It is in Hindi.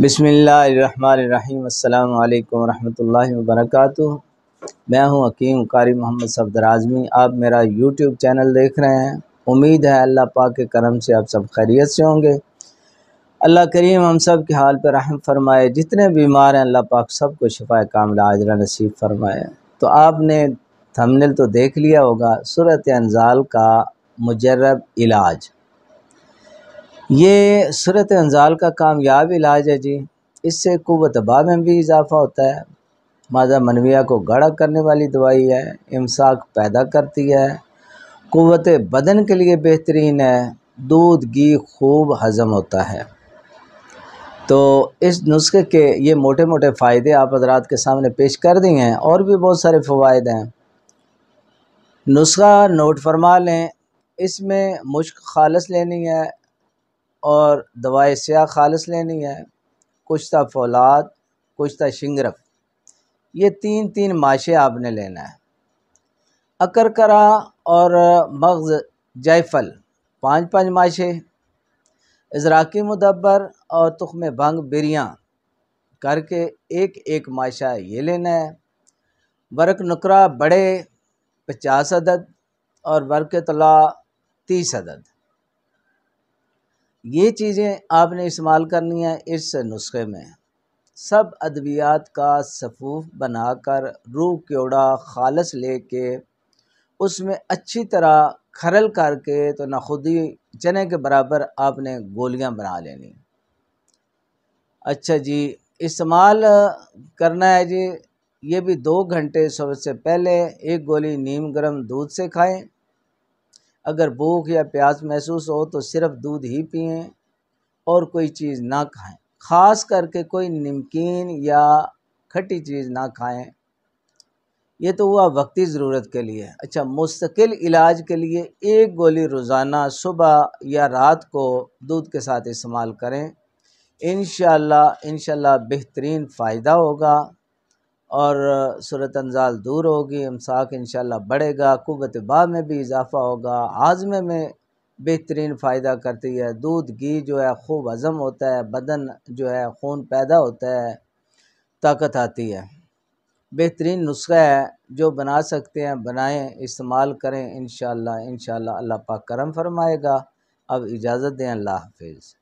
बसमीम् वरहल वरहमल मैं हूं हकीम कारी मोहम्मद सफदर आज़मी आप मेरा यूट्यूब चैनल देख रहे हैं उम्मीद है अल्लाह पाक के करम से आप सब खैरियत से होंगे अल्लाह करीम हम सब के हाल पर रहम फरमाए जितने बीमार हैं अल्लाह पाक को शिफा कामला आजरा नसीब फरमाए तो आपने थमनल तो देख लिया होगा सूरत अनजाल का मुजरब इलाज ये सूरत अनजाल का कामयाब इलाज है जी इससे कुत बा में भी इजाफ़ा होता है मादा मनविया को गाढ़ा करने वाली दवाई है इमसाक पैदा करती है कुत बदन के लिए बेहतरीन है दूध घी खूब हज़म होता है तो इस नुस्खे के ये मोटे मोटे फ़ायदे आप हजरात के सामने पेश कर दिए हैं और भी बहुत सारे फ़वाद हैं नुस्खा नोट फरमा लें इसमें मुश्क खालस लेनी है और दवाई स्याह खालस लेनी है कुश्ता फौलाद कुश्ता शिंगरफ ये तीन तीन माशे आपने लेना है अकरकरा और मगज़ जायफल पाँच पाँच माशे इजराकी मुदब्बर और तुखम भंग बिरियाँ करके एक एक माशा ये लेना है वर्क नुकरा बड़े पचास अदद और वर्क तला तीस अदद ये चीज़ें आपने इस्तेमाल करनी है इस नुस्खे में सब अद्वियात का सफ़ूफ बनाकर रूह क्योड़ा खालस ले के उसमें अच्छी तरह खरल करके तो नखुदी चने के बराबर आपने गोलियां बना लेनी अच्छा जी इस्तेमाल करना है जी ये भी दो घंटे सुबह से पहले एक गोली नीम गर्म दूध से खाएं अगर भूख या प्यास महसूस हो तो सिर्फ दूध ही पिए और कोई चीज़ ना खाएं ख़ास करके कोई नमकीन या खट्टी चीज़ ना खाएं ये तो हुआ वक्ती ज़रूरत के लिए अच्छा मुस्तकिल इलाज के लिए एक गोली रोज़ाना सुबह या रात को दूध के साथ इस्तेमाल करें इन इन बेहतरीन फ़ायदा होगा और सूरत अनज़ाल दूर होगी इमसाक इनशाला बढ़ेगा क़ुवत बा में भी इजाफ़ा होगा आज़मे में बेहतरीन फ़ायदा करती है दूध घी जो है खूब हज़म होता है बदन जो है खून पैदा होता है ताकत आती है बेहतरीन नुस्खा है जो बना सकते हैं बनाएं इस्तेमाल करें इन इन अल्लाह पाक करम फरमाएगा अब इजाज़त दें अल्लाह हाफिज़